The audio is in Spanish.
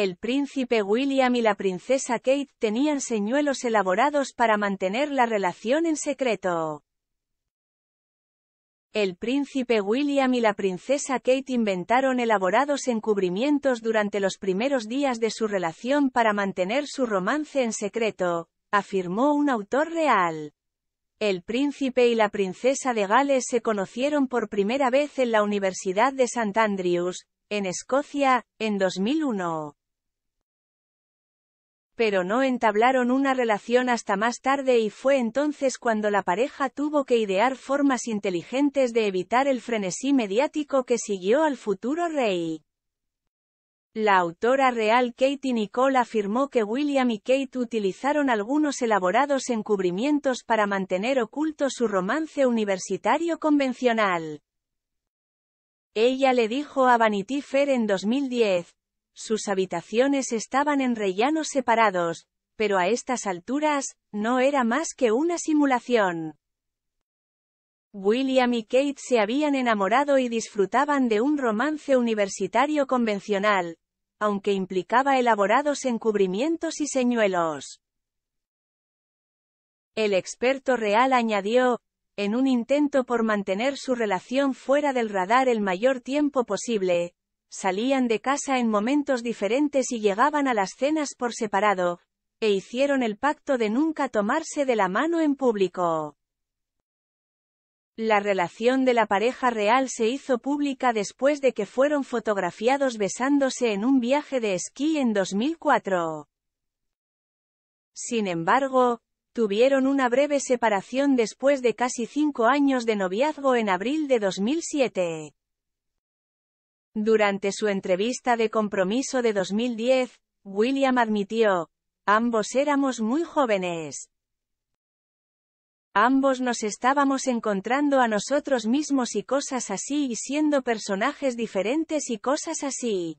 El príncipe William y la princesa Kate tenían señuelos elaborados para mantener la relación en secreto. El príncipe William y la princesa Kate inventaron elaborados encubrimientos durante los primeros días de su relación para mantener su romance en secreto, afirmó un autor real. El príncipe y la princesa de Gales se conocieron por primera vez en la Universidad de St Andrews, en Escocia, en 2001 pero no entablaron una relación hasta más tarde y fue entonces cuando la pareja tuvo que idear formas inteligentes de evitar el frenesí mediático que siguió al futuro rey. La autora real Katie Nicole afirmó que William y Kate utilizaron algunos elaborados encubrimientos para mantener oculto su romance universitario convencional. Ella le dijo a Vanity Fair en 2010, sus habitaciones estaban en rellanos separados, pero a estas alturas, no era más que una simulación. William y Kate se habían enamorado y disfrutaban de un romance universitario convencional, aunque implicaba elaborados encubrimientos y señuelos. El experto real añadió, en un intento por mantener su relación fuera del radar el mayor tiempo posible, salían de casa en momentos diferentes y llegaban a las cenas por separado, e hicieron el pacto de nunca tomarse de la mano en público. La relación de la pareja real se hizo pública después de que fueron fotografiados besándose en un viaje de esquí en 2004. Sin embargo, tuvieron una breve separación después de casi cinco años de noviazgo en abril de 2007. Durante su entrevista de compromiso de 2010, William admitió, ambos éramos muy jóvenes. Ambos nos estábamos encontrando a nosotros mismos y cosas así y siendo personajes diferentes y cosas así.